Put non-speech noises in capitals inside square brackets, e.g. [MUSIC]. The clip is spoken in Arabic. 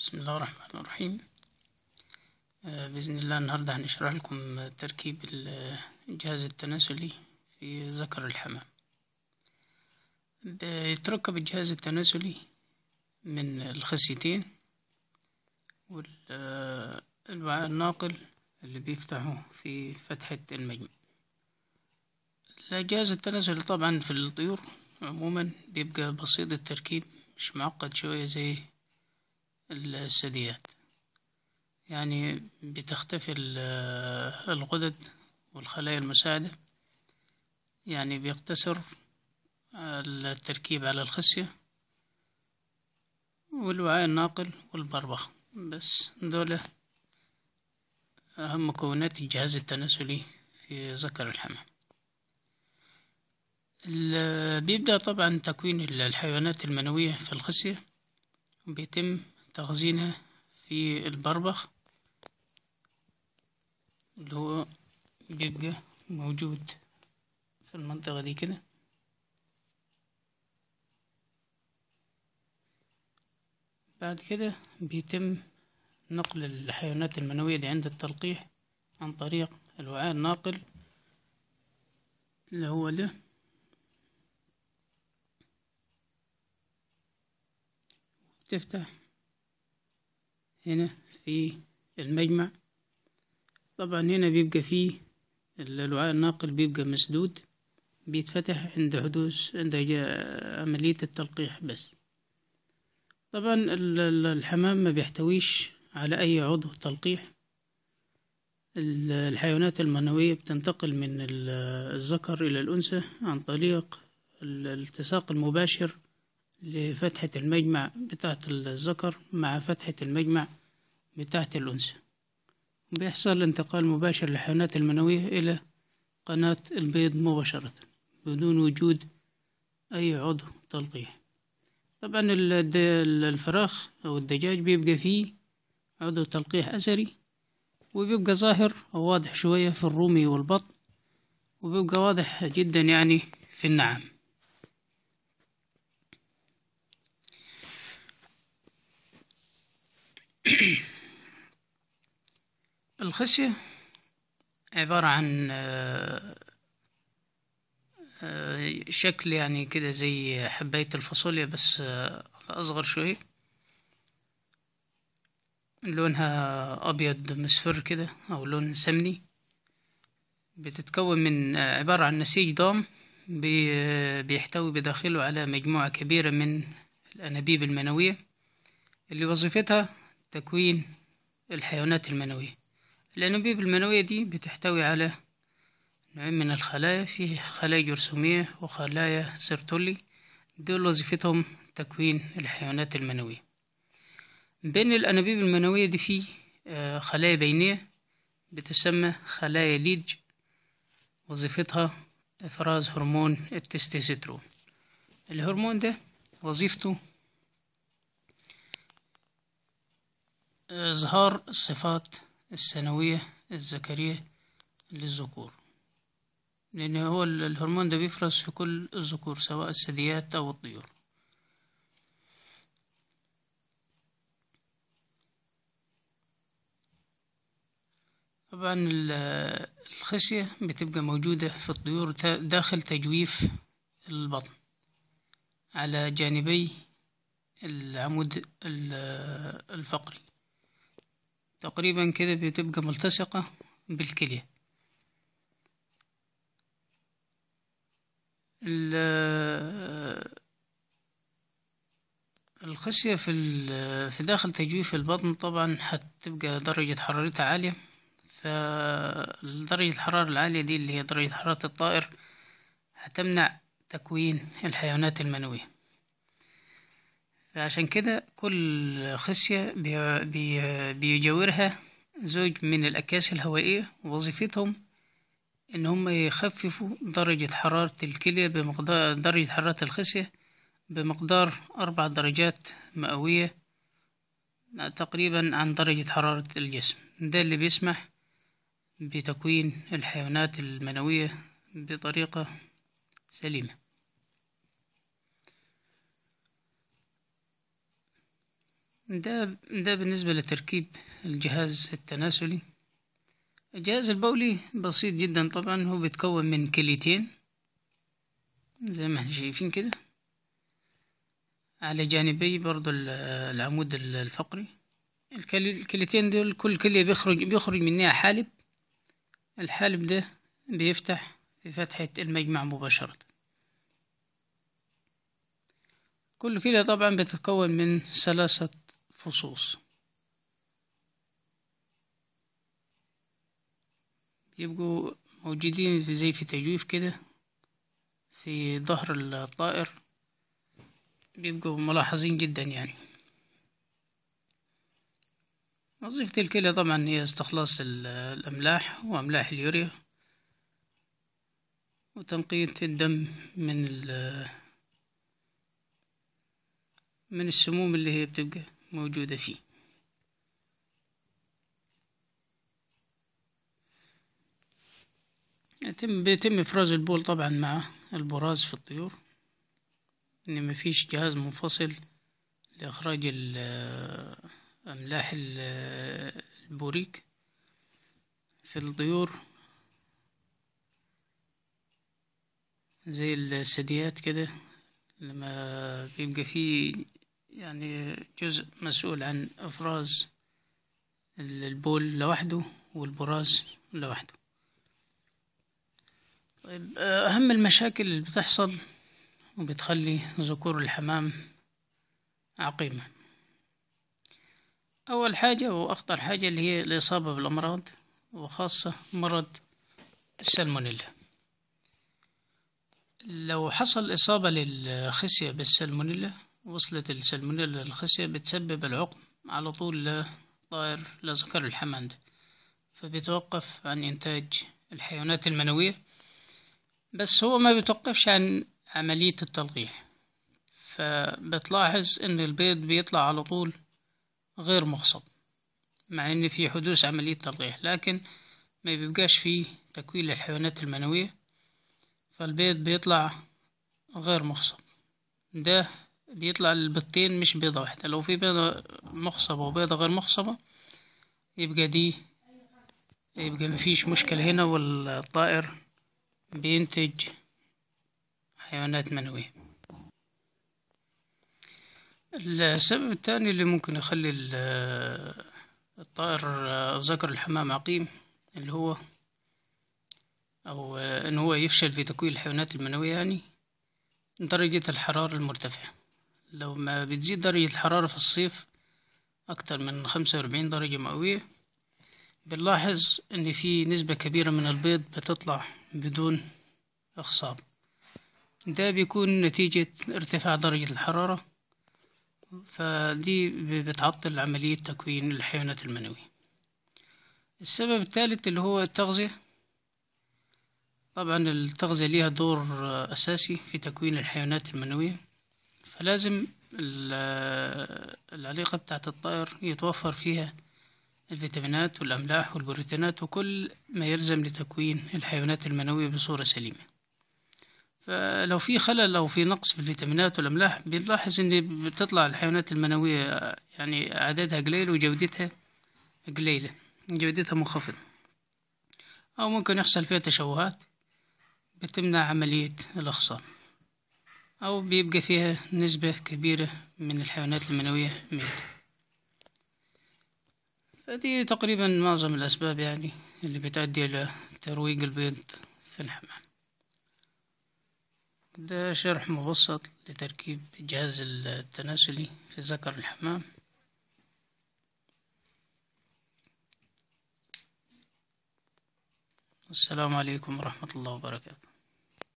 بسم الله الرحمن الرحيم آه، بإذن الله النهاردة هنشرح لكم تركيب الجهاز التناسلي في ذكر الحمام يتركب الجهاز التناسلي من الخصيتين والوعاء آه، الناقل اللي بيفتحه في فتحة المجمع الجهاز التناسلي طبعا في الطيور عموما بيبقى بسيط التركيب مش معقد شوية زي الثدييات يعني بتختفي الغدد والخلايا المساعدة يعني بيقتصر التركيب على الخصية والوعاء الناقل والبربخ بس دولة أهم مكونات الجهاز التناسلي في ذكر الحمام بيبدأ طبعا تكوين الحيوانات المنوية في الخصية بيتم تخزينها في البربخ اللي هو بيبقى موجود في المنطقة دي كده بعد كده بيتم نقل الحيوانات المنوية دي عند التلقيح عن طريق الوعاء الناقل اللي هو ده تفتح هنا في المجمع طبعا هنا بيبقى فيه الوعاء الناقل بيبقى مسدود بيتفتح عند حدوث عند عملية التلقيح بس طبعا الحمام ما بيحتويش على أي عضو تلقيح الحيوانات المنوية بتنتقل من الذكر إلى الأنثى عن طريق الالتصاق المباشر لفتحة المجمع بتاعة الذكر مع فتحة المجمع بتاعة الأنثى بيحصل انتقال مباشر للحيوانات المنوية إلى قناة البيض مباشرة بدون وجود أي عضو تلقيح طبعا الفراخ أو الدجاج بيبقى فيه عضو تلقيح أثري وبيبقى ظاهر أو واضح شوية في الرومي والبطن وبيبقى واضح جدا يعني في النعام [CLEARS THROAT] الخشية عبارة عن آه، آه، شكل يعني كده زي حباية الفاصوليا بس آه، أصغر شوية لونها أبيض مصفر كده أو لون سمني بتتكون من عبارة عن نسيج ضام بيحتوي بداخله على مجموعة كبيرة من الأنابيب المنوية اللي وظيفتها تكوين الحيوانات المنوية الأنابيب المنوية دي بتحتوي على نوعين من الخلايا فيه خلايا جرثومية وخلايا سيرتولي دول وظيفتهم تكوين الحيوانات المنوية بين الأنابيب المنوية دي فيه آه، خلايا بينية بتسمى خلايا ليدج وظيفتها إفراز هرمون التستوستيرون الهرمون ده وظيفته إظهار الصفات السنوية الذكرية للذكور لأن هو الهرمون ده بيفرز في كل الذكور سواء الثدييات أو الطيور طبعا الخسية بتبقى موجودة في الطيور داخل تجويف البطن على جانبي العمود الفقري تقريبا كده بتبقى ملتصقة بالكلية الخصية في في داخل تجويف البطن طبعا هتبقى درجة حرارتها عالية فدرجة الحرارة العالية دي اللي هي درجة حرارة الطائر هتمنع تكوين الحيوانات المنوية عشان كده كل خصية بيجاورها زوج من الأكياس الهوائية وظيفتهم إن هم يخففوا درجة حرارة الكلية بمقدار درجة حرارة الخصية بمقدار أربع درجات مئوية آه، تقريبا عن درجة حرارة الجسم ده اللي بيسمح بتكوين الحيوانات المنوية بطريقة سليمة ده ده بالنسبة لتركيب الجهاز التناسلي الجهاز البولي بسيط جدا طبعا هو بيتكون من كليتين زي ما احنا شايفين كده على جانبي برضو العمود الفقري الكليتين دول كل كلية بيخرج بيخرج منها حالب الحالب ده بيفتح في فتحة المجمع مباشرة كل كلية طبعا بتتكون من ثلاثة فصوص بيبقوا موجودين في زي في تجويف كده في ظهر الطائر بيبقوا ملاحظين جدا يعني وظيفة الكلى طبعا هي استخلاص الأملاح وأملاح اليوريا وتنقية الدم من من السموم اللي هي بتبقى موجودة فيه يتم بيتم إفراز البول طبعا مع البراز في الطيور إن مفيش جهاز منفصل لإخراج أملاح البوريك في الطيور زي الثدييات كده لما بيبقى فيه يعني جزء مسؤول عن إفراز البول لوحده والبراز لوحده طيب آه، أهم المشاكل اللي بتحصل وبتخلي ذكور الحمام عقيمة أول حاجة وأخطر حاجة اللي هي الإصابة بالأمراض وخاصة مرض السالمونيلا لو حصل إصابة للخسية بالسالمونيلا وصلت السلمونيلا للخصية بتسبب العقم على طول لطائر لذكر الحمام ده فبيتوقف عن إنتاج الحيوانات المنوية بس هو ما بيتوقفش عن عملية التلقيح فبتلاحظ إن البيض بيطلع على طول غير مخصب مع إن في حدوث عملية تلقيح لكن ما بيبقاش فيه تكوين للحيوانات المنوية فالبيض بيطلع غير مخصب ده بيطلع البيضتين مش بيضة واحدة لو في بيضة مخصبة وبيضة غير مخصبة يبقى دي يبقى مفيش مشكلة هنا والطائر بينتج حيوانات منوية السبب الثاني اللي ممكن يخلي الطائر ذكر الحمام عقيم اللي هو أو إن هو يفشل في تكوين الحيوانات المنوية يعني درجة الحرارة المرتفعة لو ما بتزيد درجة الحرارة في الصيف أكتر من خمسة وأربعين درجة مئوية بنلاحظ إن في نسبة كبيرة من البيض بتطلع بدون إخصاب ده بيكون نتيجة ارتفاع درجة الحرارة فدي بتعطل عملية تكوين الحيوانات المنوية السبب الثالث اللي هو التغذية طبعا التغذية ليها دور أساسي في تكوين الحيوانات المنوية فلازم العليقة بتاعة الطائر يتوفر فيها الفيتامينات والأملاح والبروتينات وكل ما يلزم لتكوين الحيوانات المنوية بصورة سليمة فلو في خلل أو في نقص في الفيتامينات والأملاح بنلاحظ إن بتطلع الحيوانات المنوية يعني عددها قليل وجودتها قليلة جودتها منخفضة أو ممكن يحصل فيها تشوهات بتمنع عملية الإخصاب أو بيبقى فيها نسبة كبيرة من الحيوانات المنوية ميتة فدي تقريبا معظم الأسباب يعني اللي بتؤدي إلى ترويج البيض في الحمام ده شرح مبسط لتركيب الجهاز التناسلي في ذكر الحمام السلام عليكم ورحمة الله وبركاته